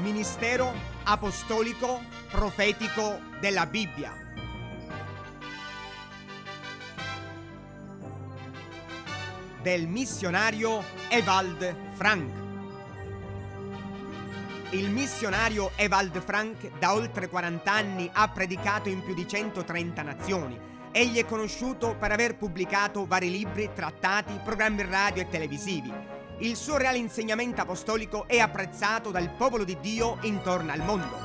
ministero apostolico profetico della Bibbia. Del missionario Evald Frank. Il missionario Evald Frank da oltre 40 anni ha predicato in più di 130 nazioni. Egli è conosciuto per aver pubblicato vari libri, trattati, programmi radio e televisivi il suo reale insegnamento apostolico è apprezzato dal popolo di Dio intorno al mondo.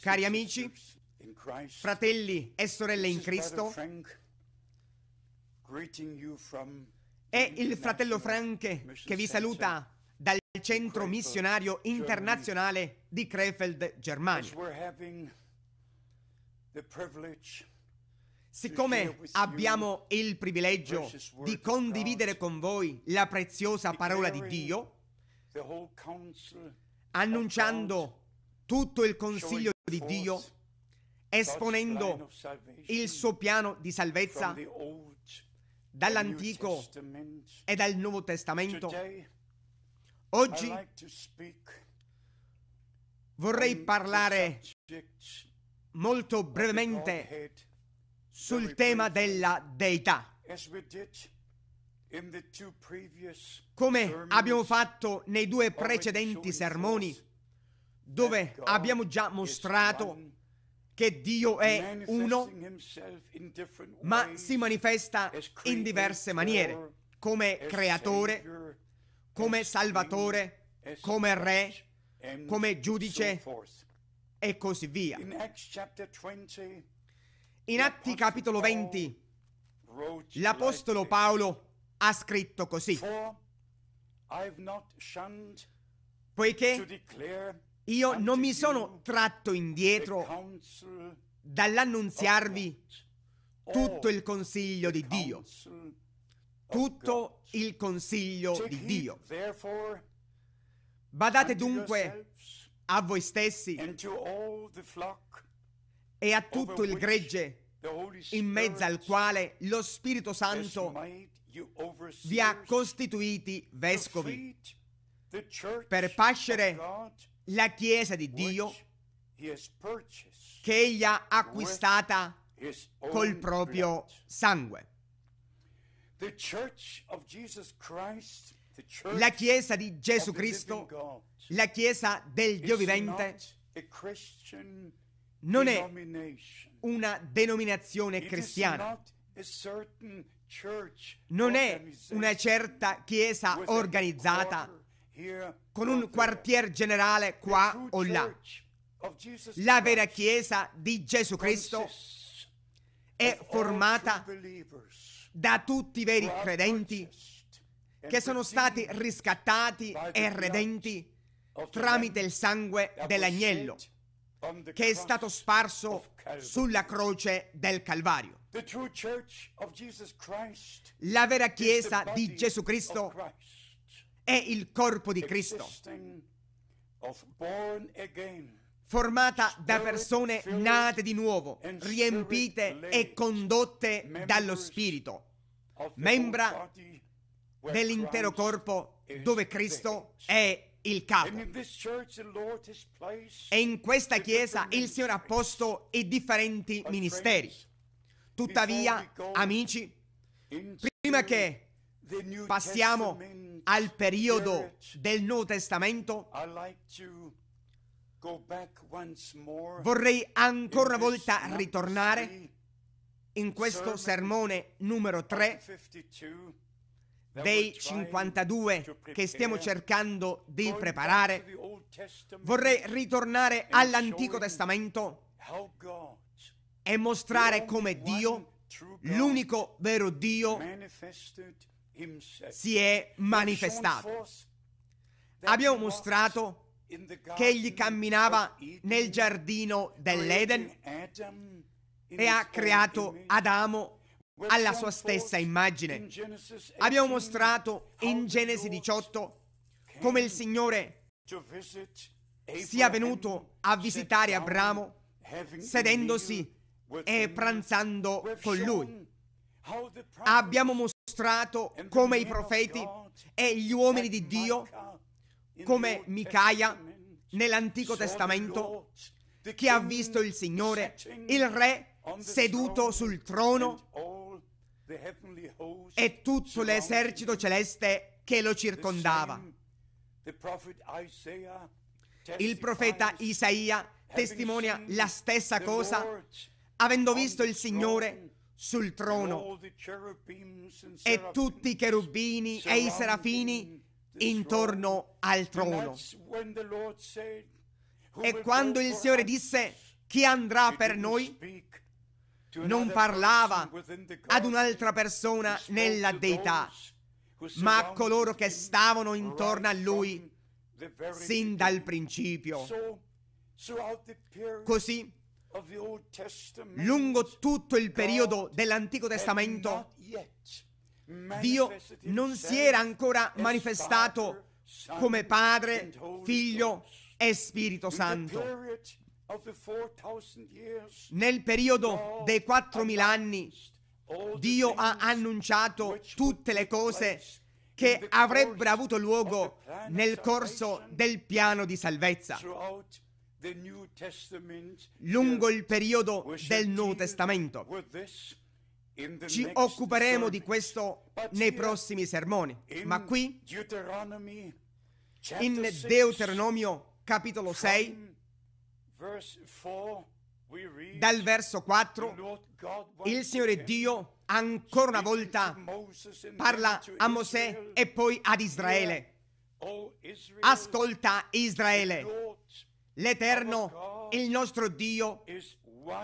Cari amici, fratelli e sorelle in Cristo, è il fratello Frank che vi saluta dal centro missionario internazionale di Krefeld, Germania. Siccome abbiamo il privilegio di condividere con voi la preziosa parola di Dio, annunciando tutto il consiglio di Dio, esponendo il suo piano di salvezza dall'Antico e dal Nuovo Testamento, oggi vorrei parlare molto brevemente sul tema della deità. Come abbiamo fatto nei due precedenti sermoni, dove abbiamo già mostrato che Dio è uno, ma si manifesta in diverse maniere, come creatore, come salvatore, come re, come giudice e così via. In Atti capitolo 20 l'Apostolo Paolo ha scritto così. Poiché io non mi sono tratto indietro dall'annunziarvi tutto il consiglio di Dio. Tutto il consiglio di Dio. Badate dunque a voi stessi e a tutto il gregge in mezzo al quale lo Spirito Santo vi ha costituiti vescovi per pascere la Chiesa di Dio che egli ha acquistata col proprio sangue. La Chiesa di Gesù Cristo, la Chiesa del Dio vivente, non è una denominazione cristiana, non è una certa chiesa organizzata con un quartier generale qua o là. La vera chiesa di Gesù Cristo è formata da tutti i veri credenti che sono stati riscattati e redenti tramite il sangue dell'agnello che è stato sparso sulla croce del Calvario. La vera Chiesa di Gesù Cristo è il corpo di Cristo, formata da persone nate di nuovo, riempite e condotte dallo Spirito, membra dell'intero corpo dove Cristo è il capo. E in questa chiesa il Signore ha posto i differenti ministeri. Tuttavia, amici, prima che passiamo al periodo del Nuovo Testamento, vorrei ancora una volta ritornare in questo sermone numero 3 dei 52 che stiamo cercando di preparare, vorrei ritornare all'Antico Testamento e mostrare come Dio, l'unico vero Dio, si è manifestato. Abbiamo mostrato che egli camminava nel giardino dell'Eden e ha creato Adamo alla sua stessa immagine. Abbiamo mostrato in Genesi 18 come il Signore sia venuto a visitare Abramo sedendosi e pranzando con lui. Abbiamo mostrato come i profeti e gli uomini di Dio, come Micaia nell'Antico Testamento, che ha visto il Signore, il Re, seduto sul trono e tutto l'esercito celeste che lo circondava. Il profeta Isaia testimonia la stessa cosa avendo visto il Signore sul trono e tutti i cherubini e i serafini intorno al trono. E quando il Signore disse chi andrà per noi, non parlava ad un'altra persona nella deità, ma a coloro che stavano intorno a lui sin dal principio. Così, lungo tutto il periodo dell'Antico Testamento, Dio non si era ancora manifestato come Padre, Figlio e Spirito Santo. Nel periodo dei 4.000 anni Dio ha annunciato tutte le cose che avrebbero avuto luogo nel corso del piano di salvezza lungo il periodo del Nuovo Testamento. Ci occuperemo di questo nei prossimi sermoni, ma qui in Deuteronomio capitolo 6 dal verso 4 il Signore Dio ancora una volta parla a Mosè e poi ad Israele. Ascolta Israele, l'Eterno, il nostro Dio,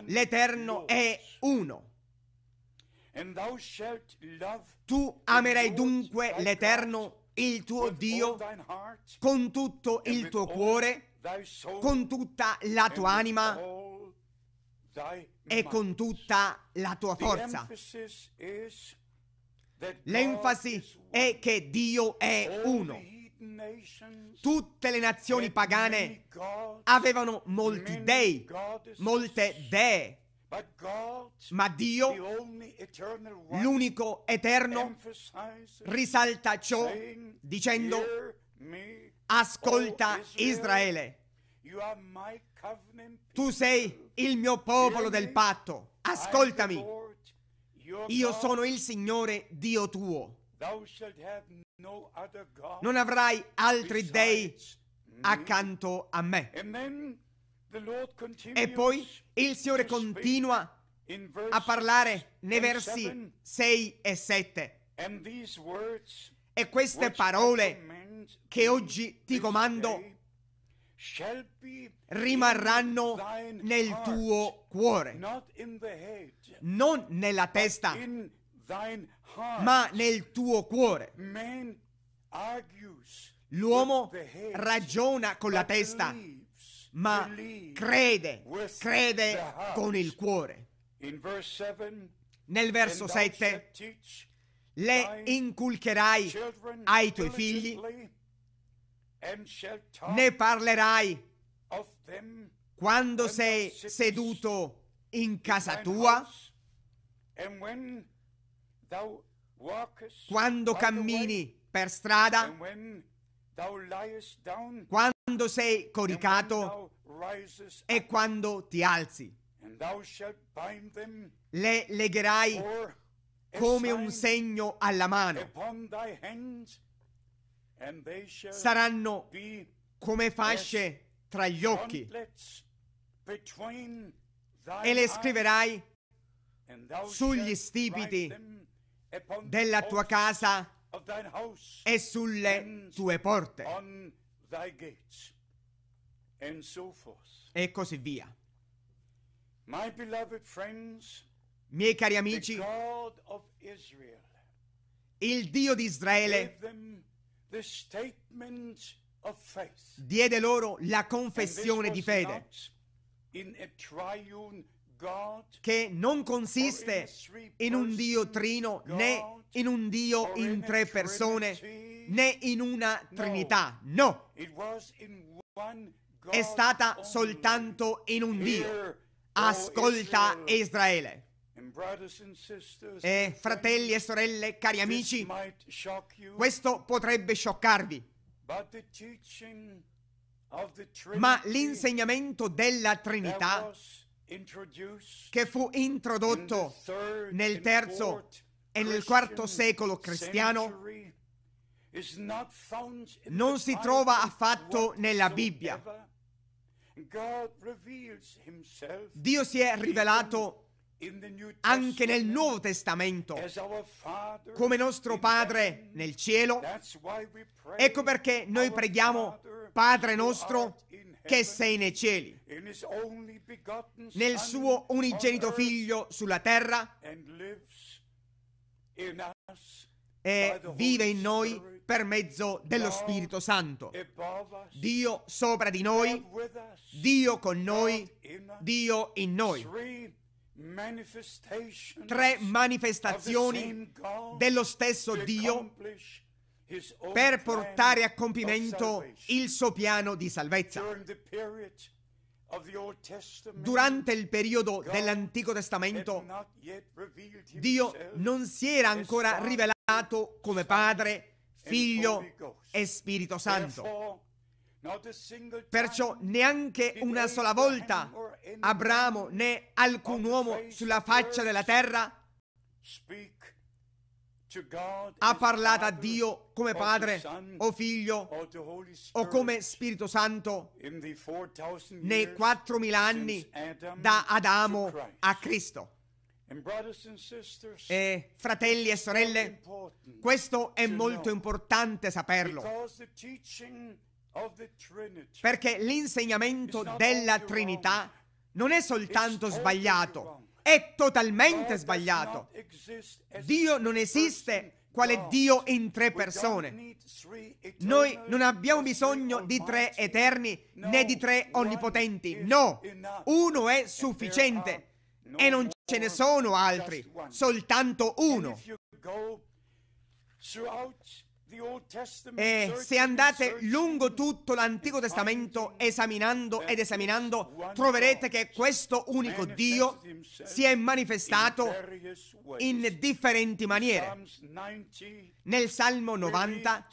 l'Eterno è uno. Tu amerai dunque l'Eterno, il tuo Dio, con tutto il tuo cuore con tutta la tua anima e con tutta la tua forza. L'enfasi è che Dio è uno. Tutte le nazioni pagane avevano molti dei, molte dee, ma Dio, l'unico eterno, risalta ciò dicendo, Ascolta oh, Israele, tu sei il mio popolo del patto, ascoltami. Io sono il Signore Dio tuo. Non avrai altri dei accanto a me. E poi il Signore continua a parlare nei versi 6 e 7. E queste parole che oggi ti comando rimarranno nel tuo cuore, non nella testa, ma nel tuo cuore. L'uomo ragiona con la testa, ma crede, crede con il cuore. Nel verso 7, le inculcherai ai tuoi figli, ne parlerai quando sei seduto in casa tua, quando cammini per strada, quando sei coricato e quando ti alzi. Le legherai come un segno alla mano. Saranno come fasce tra gli occhi e le scriverai sugli stipiti della tua casa e sulle tue porte e così via. Miei cari amici, il Dio di Israele diede loro la confessione di fede che non consiste in un Dio trino né in un Dio in tre persone né in una Trinità. No, è stata soltanto in un Dio. Ascolta Israele. E fratelli e sorelle, cari amici, questo potrebbe scioccarvi. Ma l'insegnamento della Trinità che fu introdotto nel terzo e nel quarto secolo cristiano non si trova affatto nella Bibbia. Dio si è rivelato anche nel Nuovo Testamento, come nostro Padre nel cielo. Ecco perché noi preghiamo, Padre nostro, che sei nei cieli, nel suo unigenito figlio sulla terra e vive in noi per mezzo dello Spirito Santo. Dio sopra di noi, Dio con noi, Dio in noi tre manifestazioni dello stesso Dio per portare a compimento il suo piano di salvezza. Durante il periodo dell'Antico Testamento Dio non si era ancora rivelato come Padre, Figlio e Spirito Santo. Perciò neanche una sola volta Abramo né alcun uomo sulla faccia della terra ha parlato a Dio come padre o figlio o come Spirito Santo nei 4.000 anni da Adamo a Cristo. E fratelli e sorelle, questo è molto importante saperlo, perché l'insegnamento della Trinità non è soltanto sbagliato, è totalmente sbagliato. Dio non esiste quale Dio in tre persone. Noi non abbiamo bisogno di tre eterni né di tre onnipotenti. No, uno è sufficiente e non ce ne sono altri, soltanto uno. E eh, se andate lungo tutto l'Antico Testamento esaminando ed esaminando, troverete che questo unico Dio si è manifestato in differenti maniere. Nel Salmo 90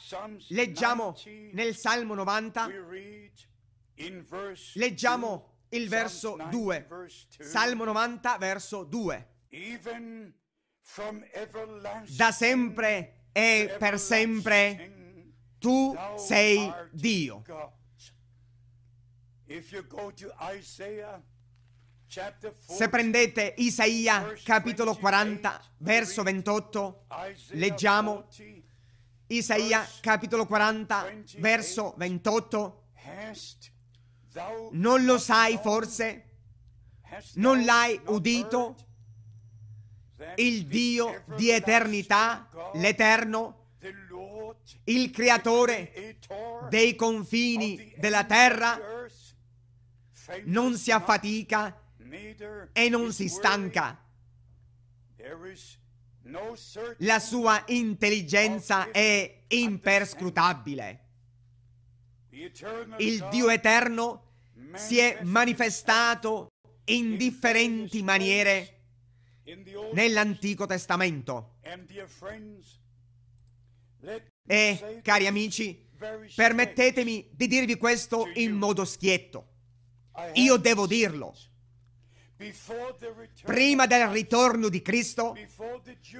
leggiamo nel Salmo 90 leggiamo il verso 2. Salmo 90 verso 2. Da sempre e per sempre tu sei Dio. Se prendete Isaia capitolo 40 verso 28, leggiamo Isaia capitolo 40 verso 28, non lo sai forse? Non l'hai udito? il Dio di eternità, l'Eterno, il creatore dei confini della terra, non si affatica e non si stanca. La sua intelligenza è imperscrutabile. Il Dio eterno si è manifestato in differenti maniere nell'Antico Testamento. E, cari amici, permettetemi di dirvi questo in modo schietto. Io devo dirlo. Prima del ritorno di Cristo,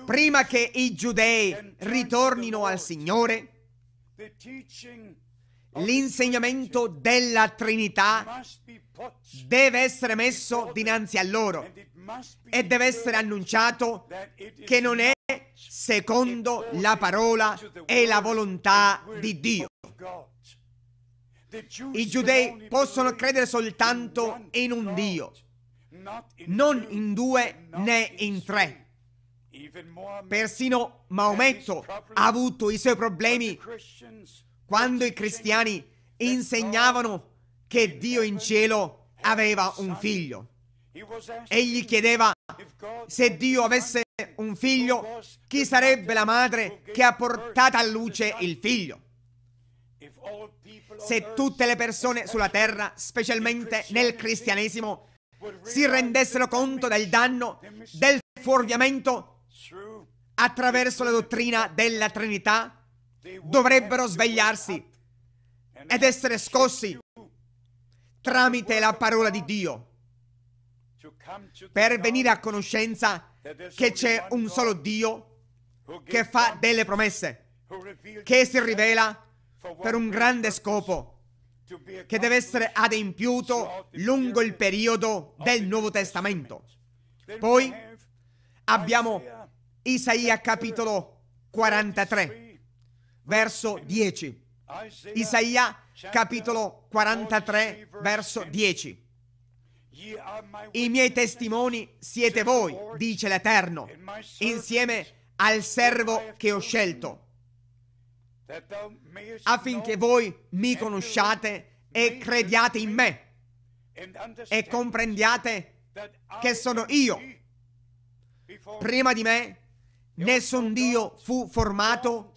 prima che i giudei ritornino al Signore, l'insegnamento della Trinità deve essere messo dinanzi a loro e deve essere annunciato che non è secondo la parola e la volontà di Dio. I giudei possono credere soltanto in un Dio, non in due né in tre. Persino Maometto ha avuto i suoi problemi quando i cristiani insegnavano che Dio in cielo aveva un figlio. Egli chiedeva se Dio avesse un figlio, chi sarebbe la madre che ha portato a luce il figlio? Se tutte le persone sulla terra, specialmente nel cristianesimo, si rendessero conto del danno del fuorviamento attraverso la dottrina della Trinità, dovrebbero svegliarsi ed essere scossi tramite la parola di Dio per venire a conoscenza che c'è un solo Dio che fa delle promesse, che si rivela per un grande scopo, che deve essere adempiuto lungo il periodo del Nuovo Testamento. Poi abbiamo Isaia capitolo 43, verso 10. Isaia capitolo 43, verso 10. I miei testimoni siete voi, dice l'Eterno, insieme al servo che ho scelto, affinché voi mi conosciate e crediate in me e comprendiate che sono io. Prima di me nessun Dio fu formato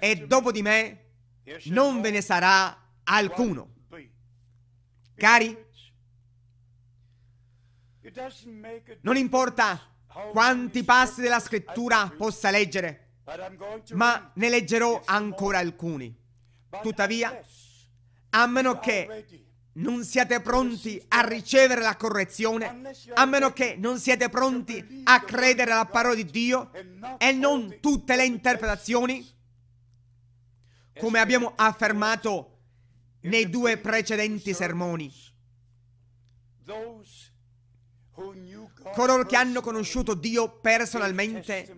e dopo di me non ve ne sarà alcuno. Cari, non importa quanti passi della scrittura possa leggere, ma ne leggerò ancora alcuni. Tuttavia, a meno che non siate pronti a ricevere la correzione, a meno che non siete pronti a credere alla parola di Dio e non tutte le interpretazioni, come abbiamo affermato nei due precedenti sermoni. Coloro che hanno conosciuto Dio personalmente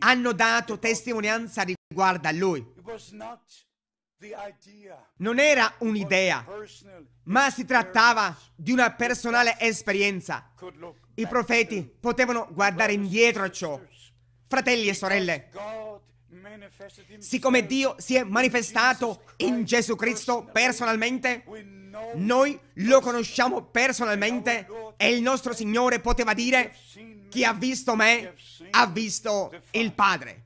hanno dato testimonianza riguardo a Lui. Non era un'idea, ma si trattava di una personale esperienza. I profeti potevano guardare indietro a ciò. Fratelli e sorelle, Siccome Dio si è manifestato in Gesù Cristo personalmente, noi lo conosciamo personalmente e il nostro Signore poteva dire, chi ha visto me ha visto il Padre.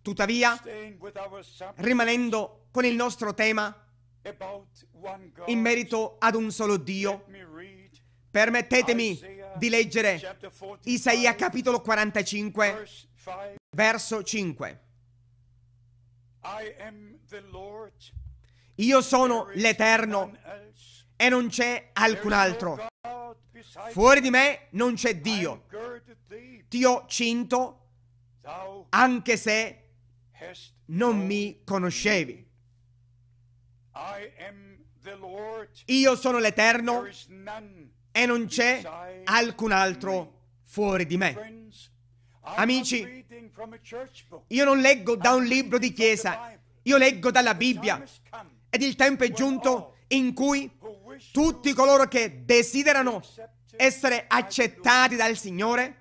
Tuttavia, rimanendo con il nostro tema in merito ad un solo Dio, permettetemi di leggere Isaia capitolo 45, Verso 5. Io sono l'Eterno e non c'è alcun altro. Fuori di me non c'è Dio. Ti ho cinto anche se non mi conoscevi. Io sono l'Eterno e non c'è alcun altro fuori di me. Amici, io non leggo da un libro di chiesa, io leggo dalla Bibbia. Ed il tempo è giunto in cui tutti coloro che desiderano essere accettati dal Signore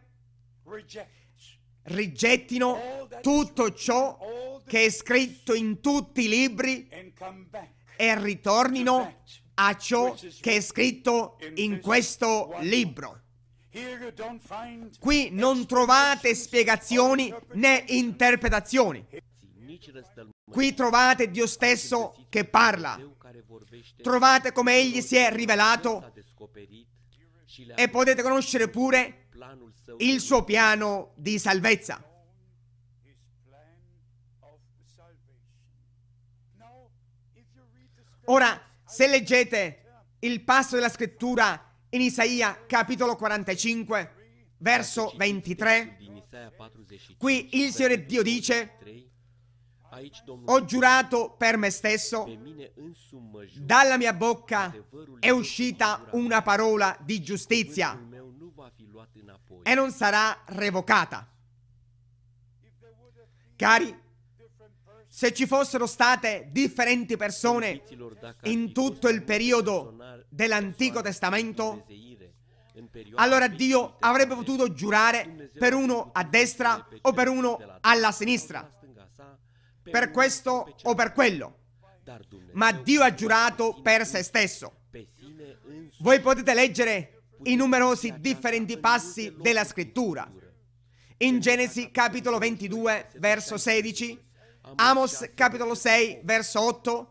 rigettino tutto ciò che è scritto in tutti i libri e ritornino a ciò che è scritto in questo libro. Qui non trovate spiegazioni né interpretazioni. Qui trovate Dio stesso che parla. Trovate come Egli si è rivelato e potete conoscere pure il suo piano di salvezza. Ora, se leggete il passo della scrittura in Isaia capitolo 45, verso 23, qui il Signore Dio dice, ho giurato per me stesso, dalla mia bocca è uscita una parola di giustizia e non sarà revocata. Cari, se ci fossero state differenti persone in tutto il periodo dell'Antico Testamento, allora Dio avrebbe potuto giurare per uno a destra o per uno alla sinistra, per questo o per quello. Ma Dio ha giurato per se stesso. Voi potete leggere i numerosi differenti passi della scrittura. In Genesi capitolo 22, verso 16, Amos capitolo 6 verso 8,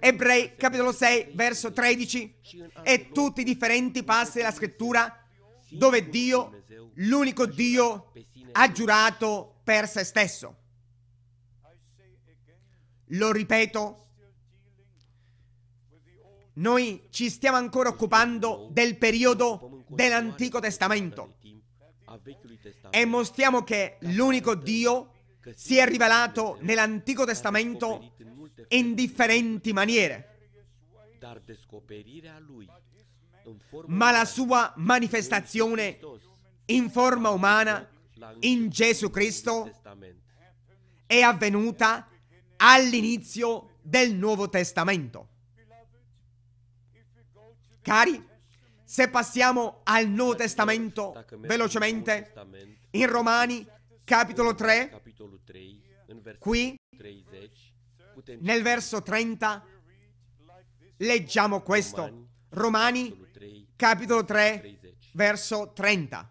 Ebrei capitolo 6 verso 13 e tutti i differenti passi della scrittura dove Dio, l'unico Dio, ha giurato per se stesso. Lo ripeto, noi ci stiamo ancora occupando del periodo dell'Antico Testamento e mostriamo che l'unico Dio si è rivelato nell'Antico Testamento in differenti maniere. Ma la sua manifestazione in forma umana in Gesù Cristo è avvenuta all'inizio del Nuovo Testamento. Cari, se passiamo al Nuovo Testamento velocemente, in Romani capitolo 3, qui, nel verso 30, leggiamo questo. Romani, capitolo 3, verso 30.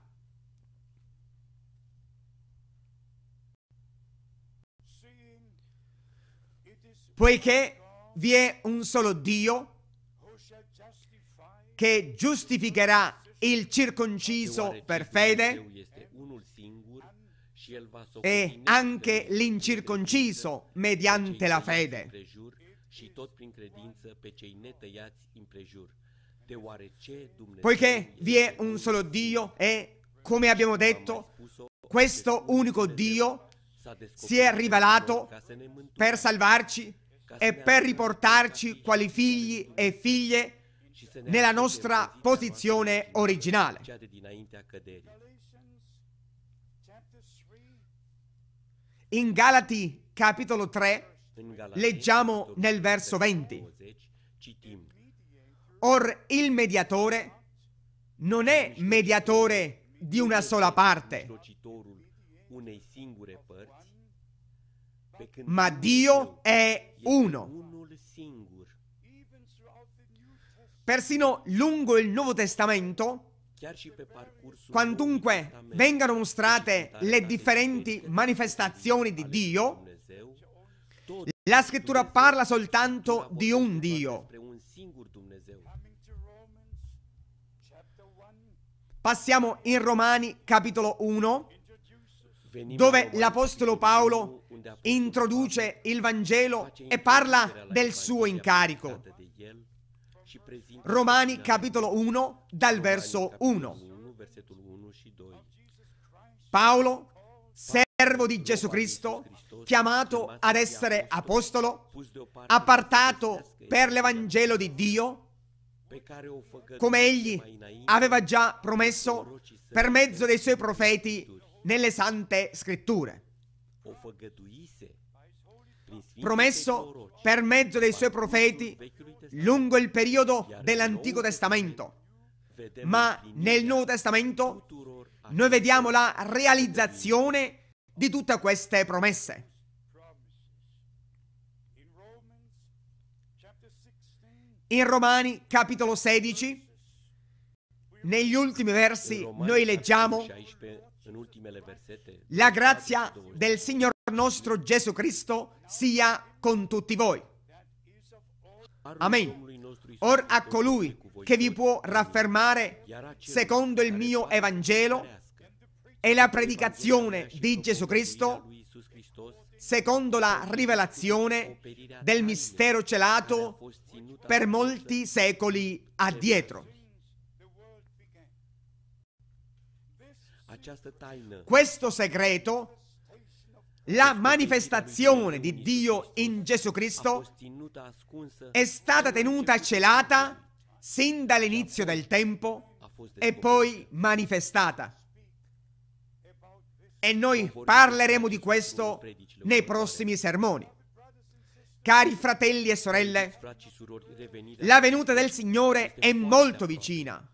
Poiché vi è un solo Dio che giustificherà il circonciso per fede e anche l'incirconciso mediante la fede. Poiché vi è un solo Dio e, come abbiamo detto, questo unico Dio si è rivelato per salvarci e per riportarci quali figli e figlie nella nostra posizione originale. In Galati capitolo 3 leggiamo nel verso 20. Or il mediatore non è mediatore di una sola parte, ma Dio è uno. Persino lungo il Nuovo Testamento Quantunque vengano mostrate le differenti manifestazioni di Dio, la scrittura parla soltanto di un Dio. Passiamo in Romani capitolo 1, dove l'Apostolo Paolo introduce il Vangelo e parla del suo incarico. Romani capitolo 1 dal verso 1. Paolo, servo di Gesù Cristo, chiamato ad essere apostolo, appartato per l'Evangelo di Dio, come egli aveva già promesso per mezzo dei suoi profeti nelle sante scritture promesso per mezzo dei suoi profeti lungo il periodo dell'Antico Testamento. Ma nel Nuovo Testamento noi vediamo la realizzazione di tutte queste promesse. In Romani capitolo 16, negli ultimi versi, noi leggiamo la grazia del Signore nostro Gesù Cristo sia con tutti voi. Amen. Or a colui che vi può raffermare secondo il mio Evangelo e la predicazione di Gesù Cristo, secondo la rivelazione del mistero celato per molti secoli addietro. Questo segreto la manifestazione di Dio in Gesù Cristo è stata tenuta celata sin dall'inizio del tempo e poi manifestata. E noi parleremo di questo nei prossimi sermoni. Cari fratelli e sorelle, la venuta del Signore è molto vicina.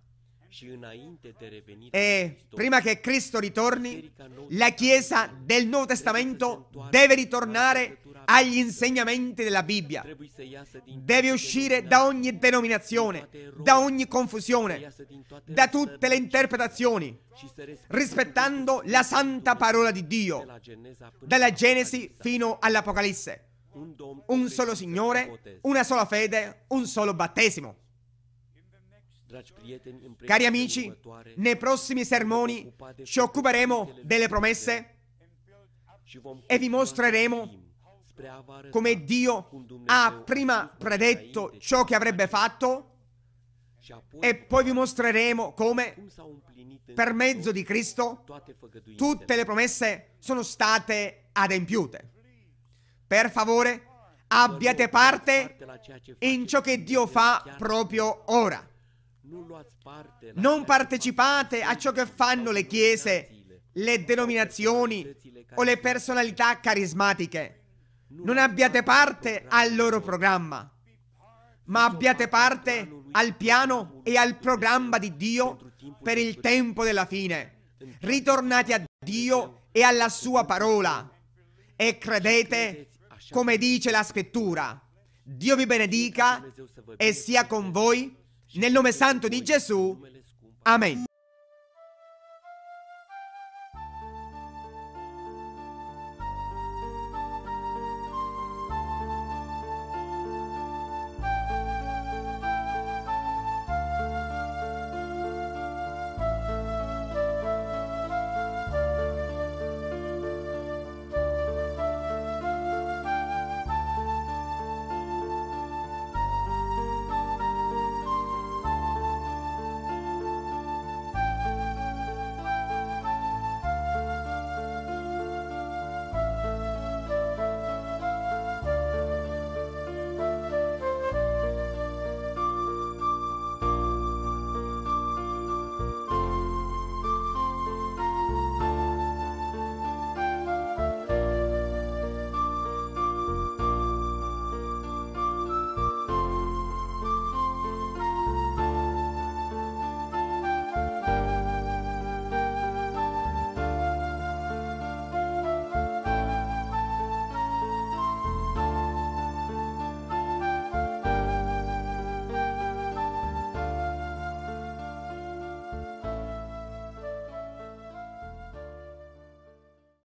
E eh, prima che Cristo ritorni, la Chiesa del Nuovo Testamento deve ritornare agli insegnamenti della Bibbia. Deve uscire da ogni denominazione, da ogni confusione, da tutte le interpretazioni, rispettando la santa parola di Dio, dalla Genesi fino all'Apocalisse. Un solo Signore, certo una sola fede, un solo battesimo. Cari amici, nei prossimi sermoni ci occuperemo delle promesse e vi mostreremo come Dio ha prima predetto ciò che avrebbe fatto e poi vi mostreremo come per mezzo di Cristo tutte le promesse sono state adempiute. Per favore, abbiate parte in ciò che Dio fa proprio ora. Non partecipate a ciò che fanno le chiese, le denominazioni o le personalità carismatiche. Non abbiate parte al loro programma, ma abbiate parte al piano e al programma di Dio per il tempo della fine. Ritornate a Dio e alla sua parola e credete come dice la scrittura. Dio vi benedica e sia con voi nel nome santo di Gesù. Amen.